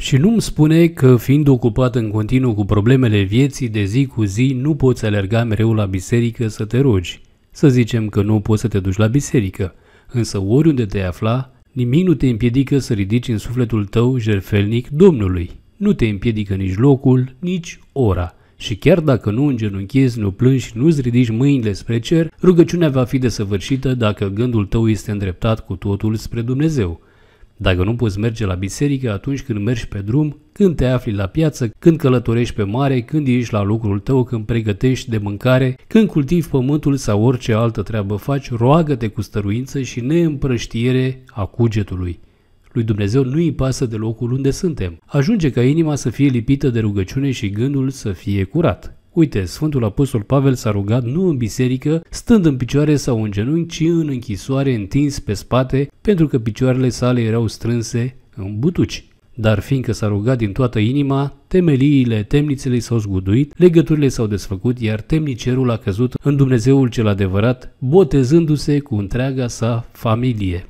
Și nu-mi spune că, fiind ocupat în continuu cu problemele vieții de zi cu zi, nu poți alerga mereu la biserică să te rogi. Să zicem că nu poți să te duci la biserică, însă oriunde te afla, nimic nu te împiedică să ridici în sufletul tău jerfelnic Domnului. Nu te împiedică nici locul, nici ora. Și chiar dacă nu îngenunchezi, nu plângi și nu-ți ridici mâinile spre cer, rugăciunea va fi desăvârșită dacă gândul tău este îndreptat cu totul spre Dumnezeu. Dacă nu poți merge la biserică atunci când mergi pe drum, când te afli la piață, când călătorești pe mare, când ești la lucrul tău, când pregătești de mâncare, când cultivi pământul sau orice altă treabă faci, roagă-te cu stăruință și neîmprăștiere a cugetului. Lui Dumnezeu nu îi pasă de locul unde suntem. Ajunge ca inima să fie lipită de rugăciune și gândul să fie curat. Uite, Sfântul Apostol Pavel s-a rugat nu în biserică, stând în picioare sau în genunchi, ci în închisoare întins pe spate, pentru că picioarele sale erau strânse în butuci. Dar fiindcă s-a rugat din toată inima, temeliile temnițelei s-au zguduit, legăturile s-au desfăcut, iar temnicerul a căzut în Dumnezeul cel adevărat, botezându-se cu întreaga sa familie.